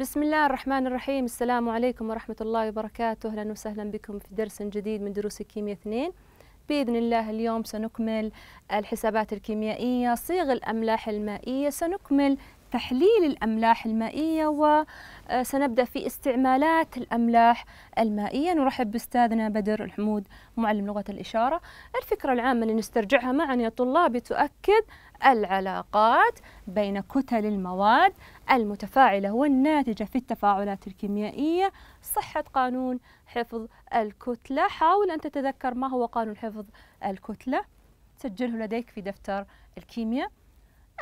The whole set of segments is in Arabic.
بسم الله الرحمن الرحيم السلام عليكم ورحمة الله وبركاته أهلا وسهلا بكم في درس جديد من دروس الكيمياء 2 بإذن الله اليوم سنكمل الحسابات الكيميائية صيغ الأملاح المائية سنكمل تحليل الأملاح المائية وسنبدأ آه، في استعمالات الأملاح المائية نرحب بأستاذنا بدر الحمود معلم لغة الإشارة الفكرة العامة اللي نسترجعها معا يا طلابي تؤكد العلاقات بين كتل المواد المتفاعلة والناتجة في التفاعلات الكيميائية صحة قانون حفظ الكتلة حاول أن تتذكر ما هو قانون حفظ الكتلة سجله لديك في دفتر الكيمياء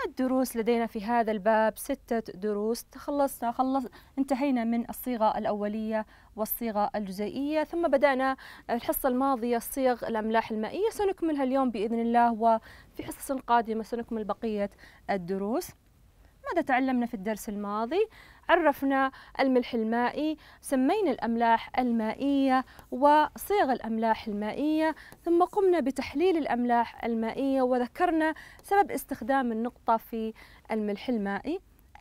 الدروس لدينا في هذا الباب ستة دروس تخلصنا خلص انتهينا من الصيغة الأولية والصيغة الجزيئية ثم بدأنا الحصة الماضية صيغ الأملاح المائية سنكملها اليوم بإذن الله وفي حصص قادمة سنكمل بقية الدروس ماذا تعلمنا في الدرس الماضي؟ عرفنا الملح المائي سمينا الأملاح المائية وصيغ الأملاح المائية ثم قمنا بتحليل الأملاح المائية وذكرنا سبب استخدام النقطة في الملح المائي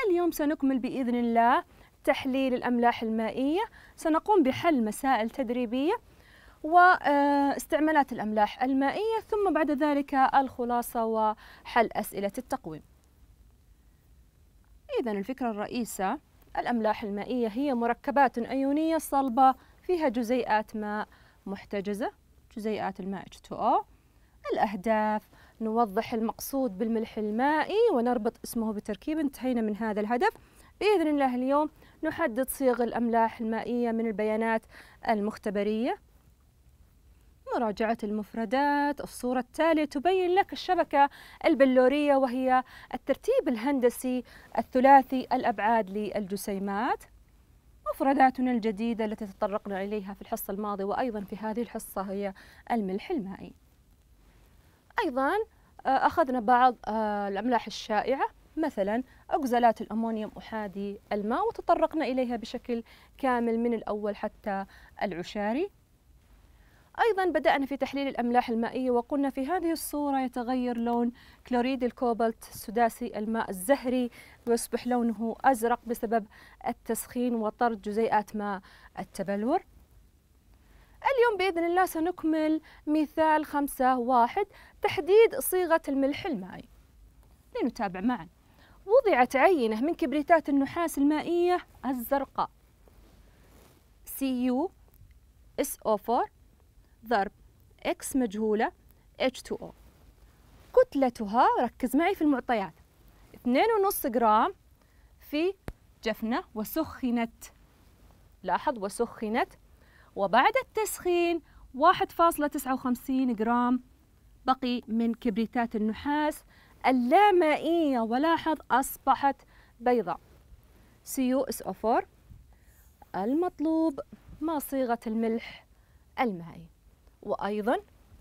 اليوم سنكمل بإذن الله تحليل الأملاح المائية سنقوم بحل مسائل تدريبية واستعمالات الأملاح المائية ثم بعد ذلك الخلاصة وحل أسئلة التقويم إذا الفكرة الرئيسة الأملاح المائية هي مركبات أيونية صلبة فيها جزيئات ماء محتجزة جزيئات الماء H2O الأهداف نوضح المقصود بالملح المائي ونربط اسمه بتركيب انتهينا من هذا الهدف بإذن الله اليوم نحدد صيغ الأملاح المائية من البيانات المختبرية مراجعة المفردات الصورة التالية تبين لك الشبكة البلورية وهي الترتيب الهندسي الثلاثي الأبعاد للجسيمات مفرداتنا الجديدة التي تطرقنا إليها في الحصة الماضية وأيضا في هذه الحصة هي الملح المائي أيضا آه، أخذنا بعض آه، الأملاح الشائعة مثلا أكزالات الأمونيوم أحادي الماء وتطرقنا إليها بشكل كامل من الأول حتى العشاري أيضا بدأنا في تحليل الأملاح المائية وقلنا في هذه الصورة يتغير لون كلوريد الكوبالت سداسي الماء الزهري ويصبح لونه أزرق بسبب التسخين وطرد جزيئات ماء التبلور اليوم بإذن الله سنكمل مثال خمسة واحد تحديد صيغة الملح المائي لنتابع معا وضعت عينة من كبريتات النحاس المائية الزرقاء cuso 4 ضرب x مجهولة H2O كتلتها ركز معي في المعطيات 2.5 جرام في جفنة وسخنت لاحظ وسخنت وبعد التسخين 1.59 جرام بقي من كبريتات النحاس اللامائية ولاحظ أصبحت بيضاء CuSO4 المطلوب ما صيغة الملح المائي وأيضا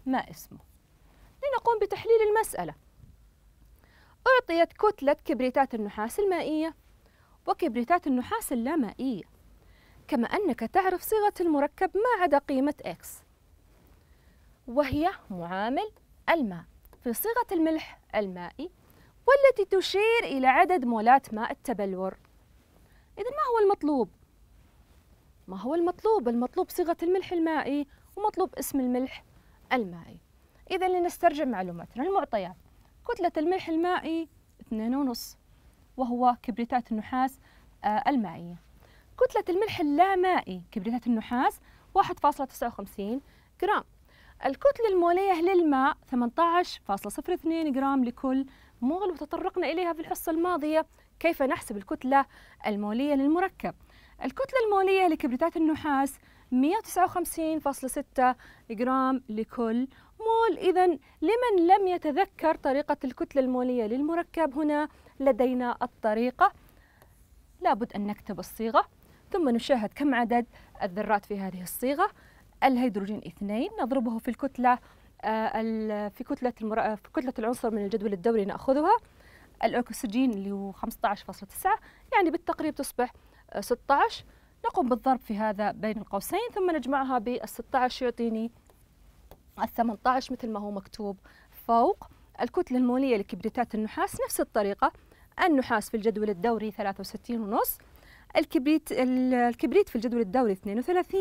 ما اسمه لنقوم بتحليل المسألة أعطيت كتلة كبريتات النحاس المائية وكبريتات النحاس اللامائية كما أنك تعرف صيغة المركب ما عدا قيمة X وهي معامل الماء في صيغة الملح المائي والتي تشير إلى عدد مولات ماء التبلور إذا ما هو المطلوب؟ ما هو المطلوب؟ المطلوب صيغة الملح المائي ومطلوب اسم الملح المائي إذا لنسترجع معلوماتنا المعطيات كتلة الملح المائي 2.5 وهو كبريتات النحاس آه، المائية كتلة الملح اللامائي كبريتات النحاس 1.59 جرام الكتلة المولية للماء 18.02 جرام لكل مول وتطرقنا إليها في الحصة الماضية كيف نحسب الكتلة المولية للمركب الكتلة المولية لكبريتات النحاس 159.6 جرام لكل مول إذا لمن لم يتذكر طريقة الكتلة المولية للمركب هنا لدينا الطريقة لابد أن نكتب الصيغة ثم نشاهد كم عدد الذرات في هذه الصيغة الهيدروجين اثنين نضربه في الكتلة آه، في كتلة المر... آه، في كتلة العنصر من الجدول الدوري نأخذها الأكسجين اللي هو 15.9 يعني بالتقريب تصبح 16 آه، نقوم بالضرب في هذا بين القوسين ثم نجمعها ب 16 يعطيني ال 18 مثل ما هو مكتوب فوق الكتلة المولية لكبريتات النحاس نفس الطريقة النحاس في الجدول الدوري 63 ونص الكبريت الكبريت في الجدول الدوري 32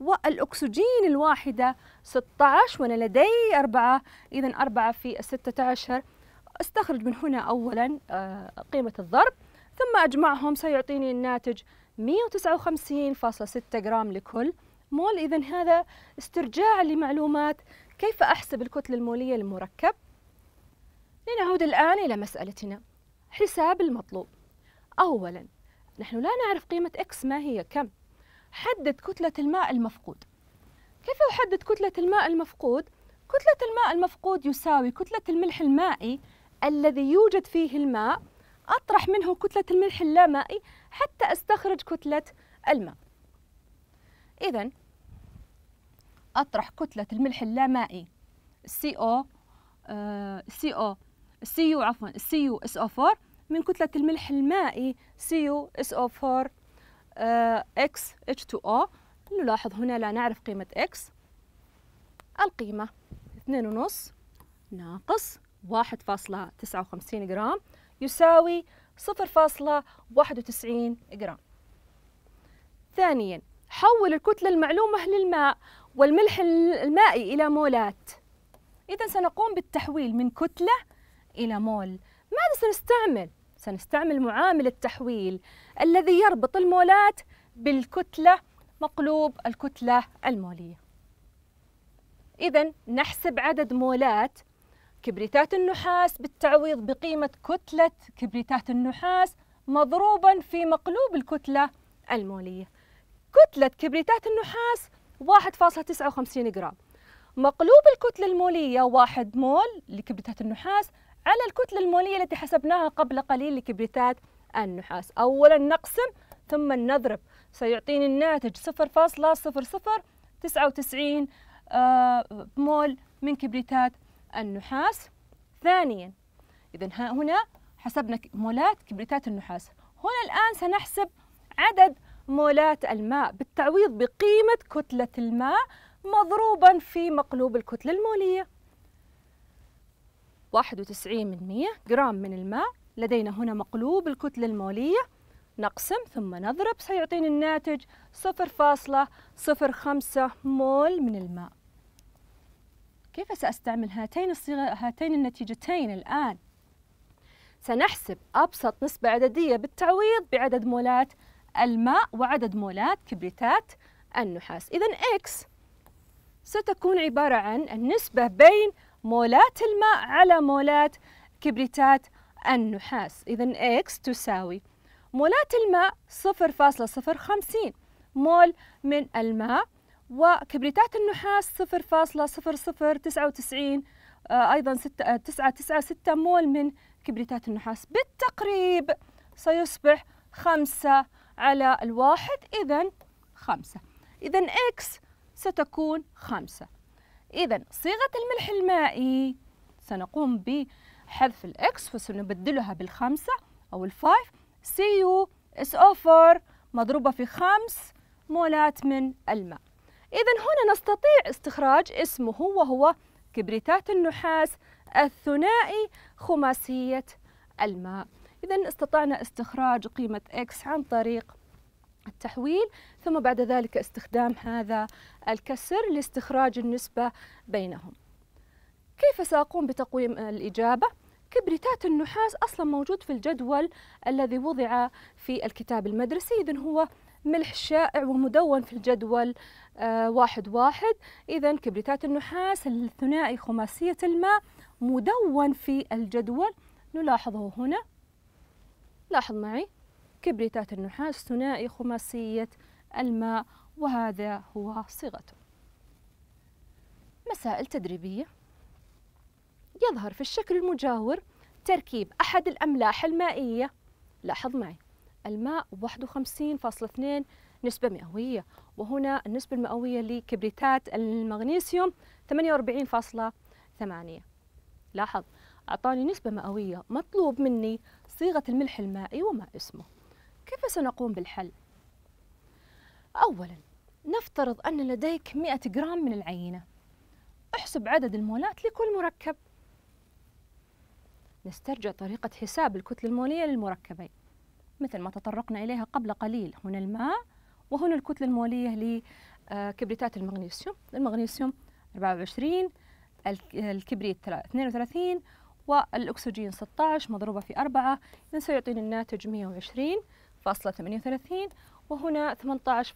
والأكسجين الواحدة 16 وأنا لدي أربعة إذا 4 في 16 استخرج من هنا أولا آه، قيمة الضرب ثم أجمعهم سيعطيني الناتج 159.6 جرام لكل مول إذا هذا استرجاع لمعلومات كيف أحسب الكتلة المولية للمركب لنعود الآن إلى مسألتنا حساب المطلوب أولا نحن لا نعرف قيمة اكس ما هي كم حدد كتلة الماء المفقود كيف أحدد كتلة الماء المفقود؟ كتلة الماء المفقود يساوي كتلة الملح المائي الذي يوجد فيه الماء أطرح منه كتلة الملح اللامائي حتى أستخرج كتلة الماء إذا أطرح كتلة الملح اللامائي CO او آه، CO CU عفوا او 4 من كتلة الملح المايي او 4 اكس آه، اتش 2 XH2O نلاحظ هنا لا نعرف قيمة X القيمة 2.5 ناقص 1.59 جرام يساوي 0.91 جرام ثانيا حول الكتلة المعلومة للماء والملح المائي إلى مولات إذا سنقوم بالتحويل من كتلة إلى مول ماذا سنستعمل؟ سنستعمل معامل التحويل الذي يربط المولات بالكتلة مقلوب الكتلة المولية إذا نحسب عدد مولات كبريتات النحاس بالتعويض بقيمة كتلة كبريتات النحاس مضروبا في مقلوب الكتلة المولية كتلة كبريتات النحاس 1.59 جرام مقلوب الكتلة المولية 1 مول لكبريتات النحاس على الكتلة المولية التي حسبناها قبل قليل لكبريتات النحاس أولا نقسم ثم نضرب سيعطيني الناتج 0.0099 آه، مول من كبريتات النحاس ثانيا إذا ها هنا حسبنا مولات كبريتات النحاس هنا الآن سنحسب عدد مولات الماء بالتعويض بقيمة كتلة الماء مضروبا في مقلوب الكتلة المولية 91 من جرام من الماء لدينا هنا مقلوب الكتلة المولية نقسم ثم نضرب سيعطيني الناتج 0.05 مول من الماء كيف سأستعمل هاتين الصيغة هاتين النتيجتين الآن؟ سنحسب أبسط نسبة عددية بالتعويض بعدد مولات الماء وعدد مولات كبريتات النحاس إذا X ستكون عبارة عن النسبة بين مولات الماء على مولات كبريتات النحاس إذا X تساوي مولات الماء 0.050 مول من الماء وكبريتات النحاس 0.0099 آه، أيضا 996 آه، مول من كبريتات النحاس بالتقريب سيصبح خمسة على الواحد إذا خمسة إذا إكس ستكون خمسة إذا صيغة الملح المائي سنقوم بحذف الإكس وسنبدلها بالخمسة أو الفايف سي يو اس او 4 مضروبة في خمس مولات من الماء إذا هنا نستطيع استخراج اسمه وهو كبريتات النحاس الثنائي خماسية الماء إذا استطعنا استخراج قيمة X عن طريق التحويل ثم بعد ذلك استخدام هذا الكسر لاستخراج النسبة بينهم كيف سأقوم بتقويم الإجابة؟ كبريتات النحاس أصلا موجود في الجدول الذي وضع في الكتاب المدرسي إذن هو ملح شائع ومدون في الجدول آه، واحد واحد إذا كبريتات النحاس الثنائي خماسية الماء مدون في الجدول نلاحظه هنا لاحظ معي كبريتات النحاس ثنائي خماسية الماء وهذا هو صيغته مسائل تدريبية يظهر في الشكل المجاور تركيب أحد الأملاح المائية لاحظ معي الماء 51.2 نسبة مئوية وهنا النسبة المئوية لكبريتات المغنيسيوم 48.8 لاحظ أعطاني نسبة مئوية مطلوب مني صيغة الملح المائي وما اسمه كيف سنقوم بالحل؟ أولا نفترض أن لديك 100 جرام من العينة احسب عدد المولات لكل مركب نسترجع طريقة حساب الكتلة المولية للمركبين مثل ما تطرقنا إليها قبل قليل هنا الماء وهنا الكتلة المولية لكبريتات آه، المغنيسيوم المغنيسيوم 24 الكبريت 32 والأكسجين 16 مضروبة في 4 إذا سيعطيني الناتج 120.38 وهنا 18.08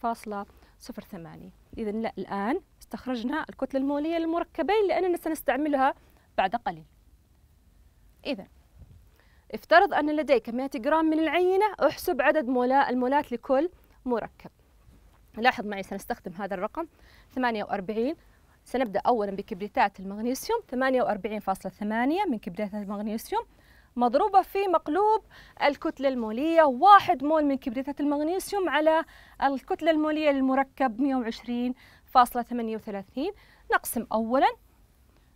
إذا لا الآن استخرجنا الكتلة المولية للمركبين لأننا سنستعملها بعد قليل إذا افترض أن لديك 100 جرام من العينة احسب عدد المولات لكل مركب لاحظ معي سنستخدم هذا الرقم 48 سنبدأ أولا بكبريتات المغنيسيوم 48.8 من كبريتات المغنيسيوم مضروبة في مقلوب الكتلة المولية واحد مول من كبريتات المغنيسيوم على الكتلة المولية للمركب 120.38 نقسم أولا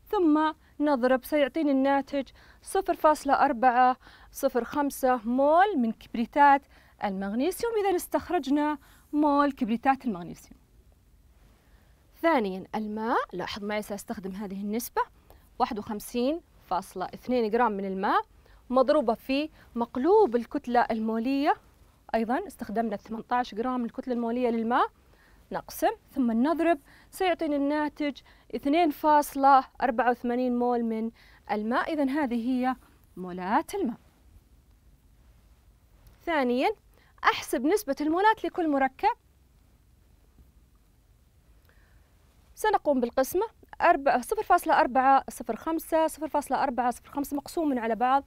ثم نضرب سيعطيني الناتج 0.4 مول من كبريتات المغنيسيوم إذا استخرجنا مول كبريتات المغنيسيوم ثانيا الماء لاحظ معي سأستخدم هذه النسبة 51.2 جرام من الماء مضروبة في مقلوب الكتلة المولية أيضا استخدمنا 18 جرام الكتلة المولية للماء نقسم ثم نضرب سيعطينا الناتج 2.84 مول من الماء إذا هذه هي مولات الماء ثانيا أحسب نسبة المولات لكل مركب سنقوم بالقسمة 0.405 0.405 مقسوم على بعض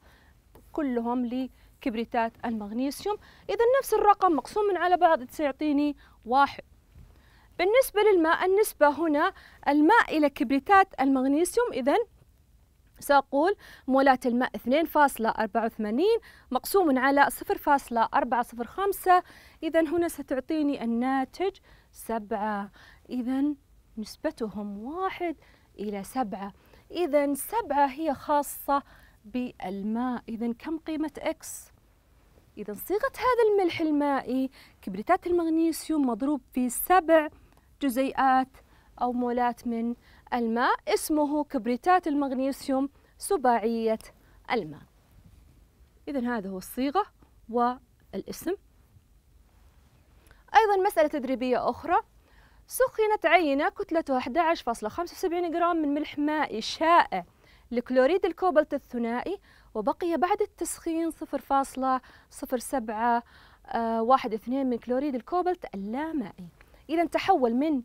كلهم لكبريتات المغنيسيوم إذا نفس الرقم مقسوم على بعض سيعطيني واحد بالنسبة للماء النسبة هنا الماء إلى كبريتات المغنيسيوم إذا سأقول مولات الماء 2.84 مقسوم على 0.405 إذا هنا ستعطيني الناتج 7 إذا نسبتهم 1 إلى 7 إذا 7 هي خاصة بالماء إذا كم قيمة X؟ إذا صيغة هذا الملح المائي كبريتات المغنيسيوم مضروب في 7 جزيئات أو مولات من الماء اسمه كبريتات المغنيسيوم سباعية الماء إذا هذا هو الصيغة والاسم أيضا مسألة تدريبية أخرى سخنت عينة كتلتها 11.75 جرام من ملح مائي شائع لكلوريد الكوبالت الثنائي وبقي بعد التسخين 0.0712 آه، من كلوريد الكوبالت اللامائي إذا تحول من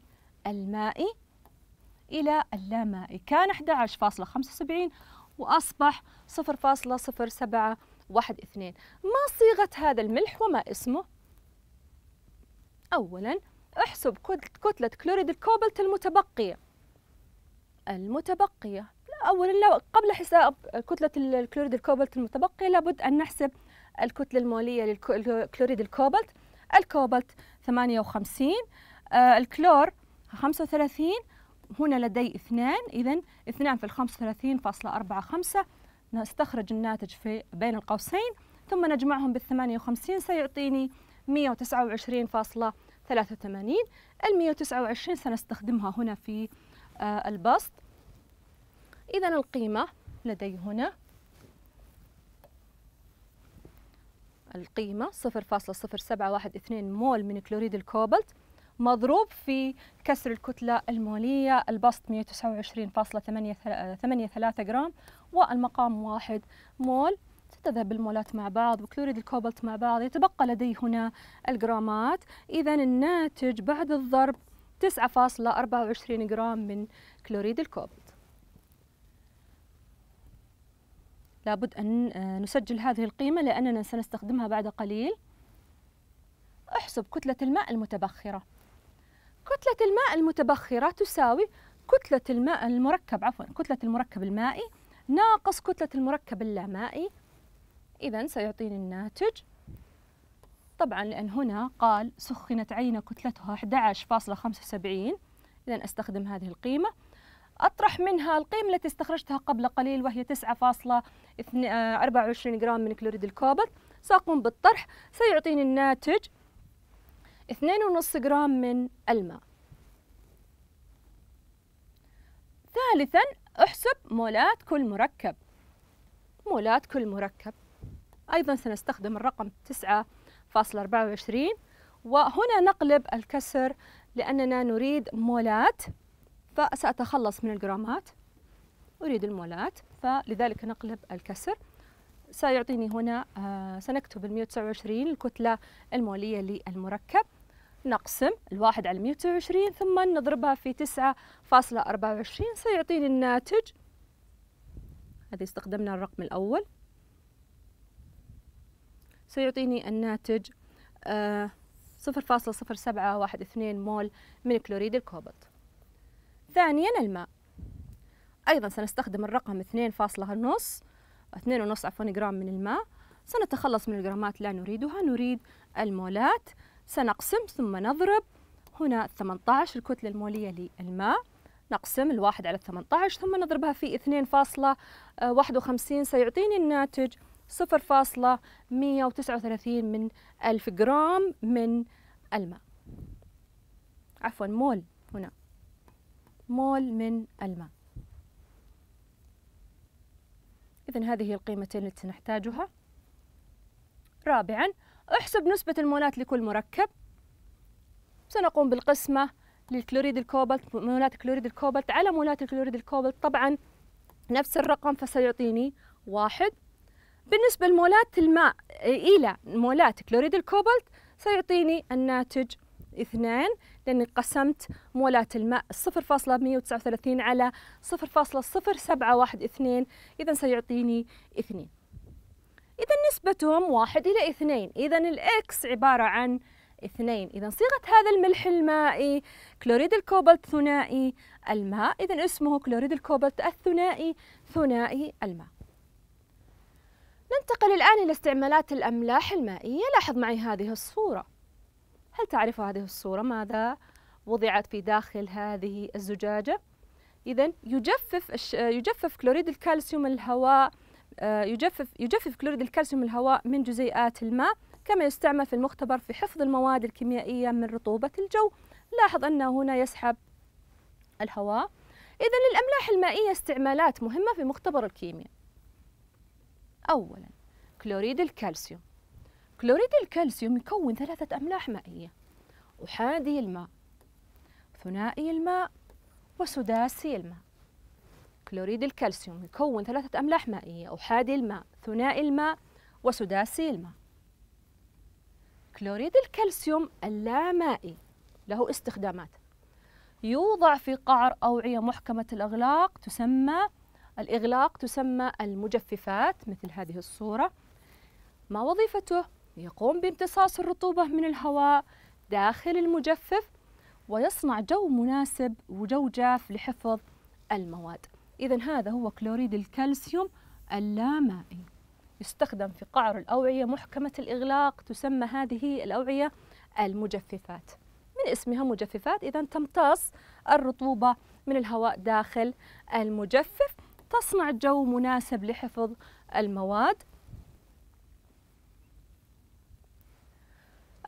المائي إلى اللامائي كان 11.75 وأصبح 0.0712 ما صيغة هذا الملح وما اسمه؟ أولاً احسب كتلة كلوريد الكوبلت المتبقية المتبقية أولا لو قبل حساب كتلة الكلوريد الكوبلت المتبقية لابد أن نحسب الكتلة المولية للكلوريد الكوبلت الكوبلت 58 آه، الكلور 35 هنا لدي اثنان إذا اثنان في الخمسة وثلاثين فاصلة أربعة خمسة نستخرج الناتج في بين القوسين ثم نجمعهم بالثمانية وخمسين سيعطيني مية وتسعة وعشرين فاصلة ثلاثة المية وتسعة وعشرين سنستخدمها هنا في آه البسط إذا القيمة لدي هنا القيمة صفر فاصلة صفر سبعة واحد اثنين مول من كلوريد الكوبلت مضروب في كسر الكتلة المولية البسط 129.83 جرام والمقام واحد مول تذهب المولات مع بعض وكلوريد الكوبالت مع بعض يتبقى لدي هنا الجرامات إذا الناتج بعد الضرب 9.24 جرام من كلوريد الكوبالت لابد أن آه، نسجل هذه القيمة لأننا سنستخدمها بعد قليل احسب كتلة الماء المتبخرة كتلة الماء المتبخرة تساوي كتلة الماء المركب عفوا كتلة المركب المائي ناقص كتلة المركب اللامائي إذا سيعطيني الناتج طبعا لأن هنا قال سخنت عينة كتلتها 11.75 إذا أستخدم هذه القيمة أطرح منها القيمة التي استخرجتها قبل قليل وهي 9.24 آه، جرام من كلوريد الكوبر سأقوم بالطرح سيعطيني الناتج 2.5 جرام من الماء ثالثا احسب مولات كل مركب مولات كل مركب أيضا سنستخدم الرقم 9.24 وهنا نقلب الكسر لأننا نريد مولات فسأتخلص من الجرامات أريد المولات فلذلك نقلب الكسر سيعطيني هنا آه، سنكتب ال 129 الكتلة المولية للمركب نقسم الواحد على 120 ثم نضربها في 9.24 سيعطيني الناتج هذه استخدمنا الرقم الأول سيعطيني الناتج آه 0.0712 مول من كلوريد الكوبالت ثانيا الماء أيضا سنستخدم الرقم 2.5 2.5 ونص عفوا جرام من الماء سنتخلص من الجرامات لا نريدها نريد المولات سنقسم ثم نضرب هنا 18 الكتلة المولية للماء نقسم الواحد على 18 ثم نضربها في 2.51 آه، سيعطيني الناتج 0.139 من ألف جرام من الماء عفوا مول هنا مول من الماء إذا هذه هي القيمتين التي نحتاجها رابعا احسب نسبة المولات لكل مركب سنقوم بالقسمة للكلوريد الكوبالت مولات كلوريد الكوبالت على مولات الكلوريد الكوبالت طبعا نفس الرقم فسيعطيني واحد بالنسبة لمولات الماء إلى مولات كلوريد الكوبالت سيعطيني الناتج اثنان لأني قسمت مولات الماء 0.139 على 0.0712 إذا سيعطيني اثنين إذا نسبتهم واحد إلى اثنين إذا الإكس عبارة عن اثنين إذا صيغة هذا الملح المائي كلوريد الكوبالت ثنائي الماء إذا اسمه كلوريد الكوبالت الثنائي ثنائي الماء ننتقل الآن إلى استعمالات الأملاح المائية لاحظ معي هذه الصورة هل تعرف هذه الصورة ماذا وضعت في داخل هذه الزجاجة؟ إذا يجفف يجفف كلوريد الكالسيوم الهواء آه، يجفف يجفف كلوريد الكالسيوم الهواء من جزيئات الماء كما يستعمل في المختبر في حفظ المواد الكيميائية من رطوبة الجو لاحظ أنه هنا يسحب الهواء إذا للأملاح المائية استعمالات مهمة في مختبر الكيمياء أولا كلوريد الكالسيوم كلوريد الكالسيوم يكون ثلاثة أملاح مائية أحادي الماء ثنائي الماء وسداسي الماء كلوريد الكالسيوم يكون ثلاثة أملاح مائية أحادي الماء ثنائي الماء وسداسي الماء كلوريد الكالسيوم اللامائي له استخدامات يوضع في قعر أوعية محكمة الأغلاق تسمى الإغلاق تسمى المجففات مثل هذه الصورة ما وظيفته؟ يقوم بامتصاص الرطوبة من الهواء داخل المجفف ويصنع جو مناسب وجو جاف لحفظ المواد إذا هذا هو كلوريد الكالسيوم اللامائي يستخدم في قعر الأوعية محكمة الإغلاق تسمى هذه الأوعية المجففات من اسمها مجففات إذا تمتص الرطوبة من الهواء داخل المجفف تصنع جو مناسب لحفظ المواد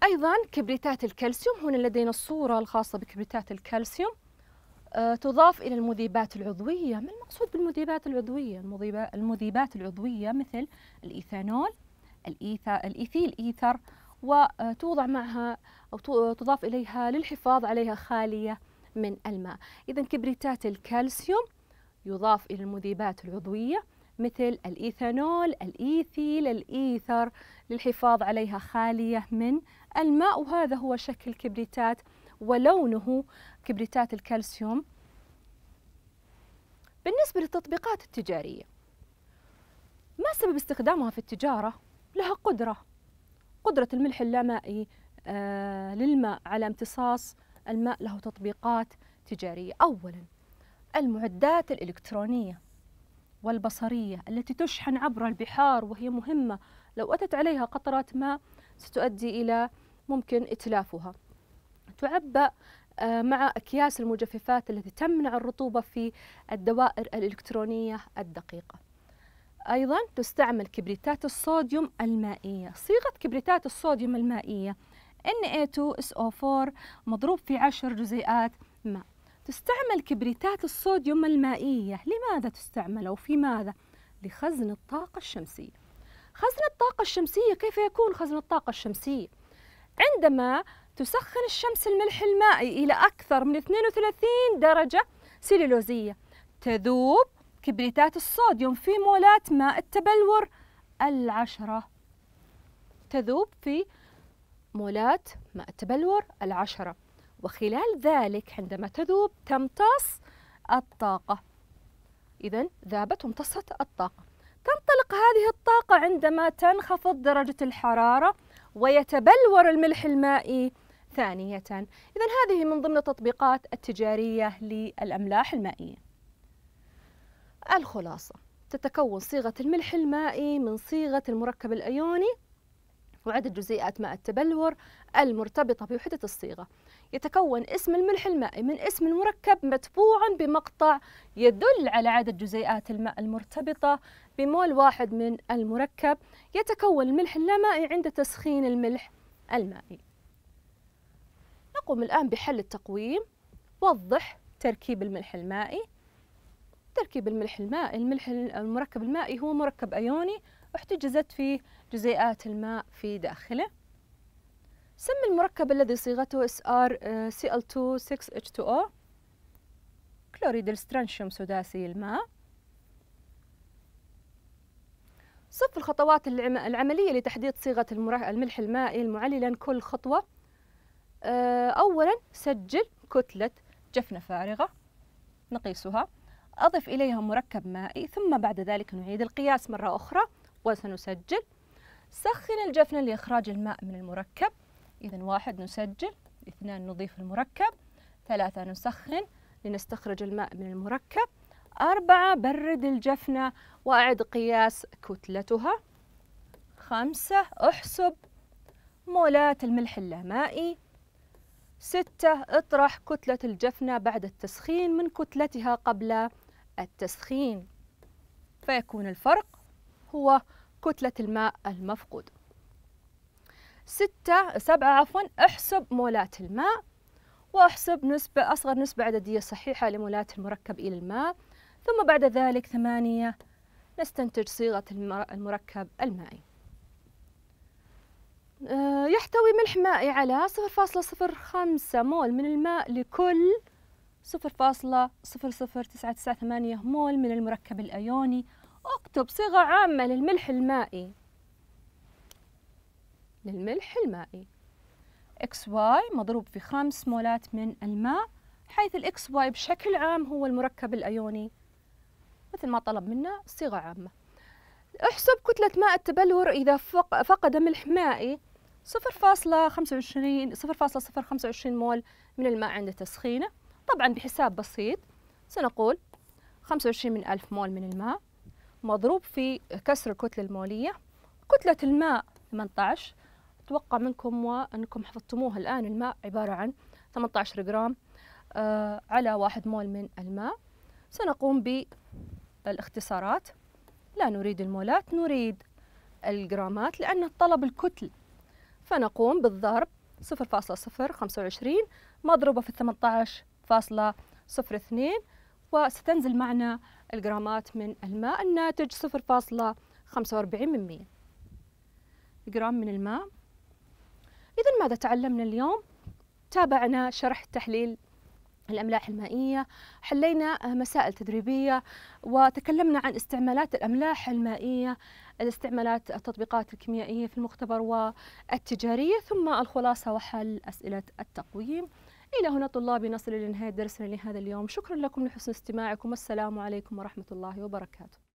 أيضا كبريتات الكالسيوم هنا لدينا الصورة الخاصة بكبريتات الكالسيوم آه، تضاف إلى المذيبات العضوية ما المقصود بالمذيبات العضوية؟ المذيبات العضوية مثل الإيثانول الإيثيل إيثر وتوضع معها أو تضاف إليها للحفاظ عليها خالية من الماء إذا كبريتات الكالسيوم يضاف إلى المذيبات العضوية مثل الإيثانول الإيثيل الإيثر للحفاظ عليها خالية من الماء وهذا هو شكل كبريتات ولونه كبريتات الكالسيوم بالنسبة للتطبيقات التجارية ما سبب استخدامها في التجارة؟ لها قدرة قدرة الملح اللامائي آه، للماء على امتصاص الماء له تطبيقات تجارية أولا المعدات الإلكترونية والبصرية التي تشحن عبر البحار وهي مهمة لو أتت عليها قطرات ماء ستؤدي إلى ممكن إتلافها تعبأ آه، مع أكياس المجففات التي تمنع الرطوبة في الدوائر الإلكترونية الدقيقة أيضا تستعمل كبريتات الصوديوم المائية صيغة كبريتات الصوديوم المائية Na2SO4 مضروب في عشر جزيئات ماء تستعمل كبريتات الصوديوم المائية لماذا تستعمل أو في ماذا؟ لخزن الطاقة الشمسية خزن الطاقة الشمسية كيف يكون خزن الطاقة الشمسية؟ عندما تسخن الشمس الملح المائي إلى أكثر من 32 درجة سيلولوزية تذوب كبريتات الصوديوم في مولات ماء التبلور العشرة تذوب في مولات ماء التبلور العشرة وخلال ذلك عندما تذوب تمتص الطاقة إذا ذابت وامتصت الطاقة تنطلق هذه الطاقة عندما تنخفض درجة الحرارة ويتبلور الملح المائي ثانية إذا هذه من ضمن التطبيقات التجارية للأملاح المائية الخلاصة تتكون صيغة الملح المائي من صيغة المركب الأيوني وعدد جزيئات ماء التبلور المرتبطة بوحدة الصيغة يتكون اسم الملح المائي من اسم المركب متبوعا بمقطع يدل على عدد جزيئات الماء المرتبطة بمول واحد من المركب يتكون الملح اللامائي عند تسخين الملح المائي نقوم الآن بحل التقويم وضح تركيب الملح المائي تركيب الملح المائي الملح المركب المائي هو مركب أيوني احتجزت فيه جزيئات الماء في داخله سمي المركب الذي صيغته SrCl2-6H2O آه، كلوريد السترانشيوم سداسي الماء صف الخطوات العملية لتحديد صيغة الملح المائي المعللا كل خطوة آه، أولا سجل كتلة جفنة فارغة نقيسها أضف إليها مركب مائي ثم بعد ذلك نعيد القياس مرة أخرى وسنسجل سخن الجفنة لإخراج الماء من المركب إذا واحد نسجل اثنان نضيف المركب ثلاثة نسخن لنستخرج الماء من المركب أربعة برد الجفنة وأعد قياس كتلتها خمسة أحسب مولات الملح اللامائي ستة اطرح كتلة الجفنة بعد التسخين من كتلتها قبل التسخين فيكون الفرق هو كتلة الماء المفقود ستة سبعة عفوا احسب مولات الماء واحسب نسبة أصغر نسبة عددية صحيحة لمولات المركب إلى الماء ثم بعد ذلك ثمانية نستنتج صيغة المركب المائي آه، يحتوي ملح مائي على 0.05 مول من الماء لكل 0.00998 مول من المركب الأيوني اكتب صيغة عامة للملح المائي للملح المائي XY مضروب في 5 مولات من الماء حيث الاكس XY بشكل عام هو المركب الأيوني مثل ما طلب منا صيغة عامة احسب كتلة ماء التبلور إذا فقد ملح مائي 0.25 0.025 مول من الماء عند تسخينه طبعا بحساب بسيط سنقول 25 من ألف مول من الماء مضروب في كسر الكتلة المولية كتلة الماء 18 أتوقع منكم وأنكم حفظتموها الآن الماء عبارة عن 18 جرام آه، على واحد مول من الماء سنقوم بالاختصارات لا نريد المولات نريد الجرامات لأن الطلب الكتل فنقوم بالضرب 0.025 مضروبة في 18.02 وستنزل معنا الجرامات من الماء الناتج 0.45 من 100 جرام من الماء إذا ماذا تعلمنا اليوم؟ تابعنا شرح تحليل الأملاح المائية حلينا مسائل تدريبية وتكلمنا عن استعمالات الأملاح المائية الاستعمالات التطبيقات الكيميائية في المختبر والتجارية ثم الخلاصة وحل أسئلة التقويم إلى هنا طلابي نصل إلى نهاية درسنا لهذا اليوم شكرا لكم لحسن استماعكم والسلام عليكم ورحمة الله وبركاته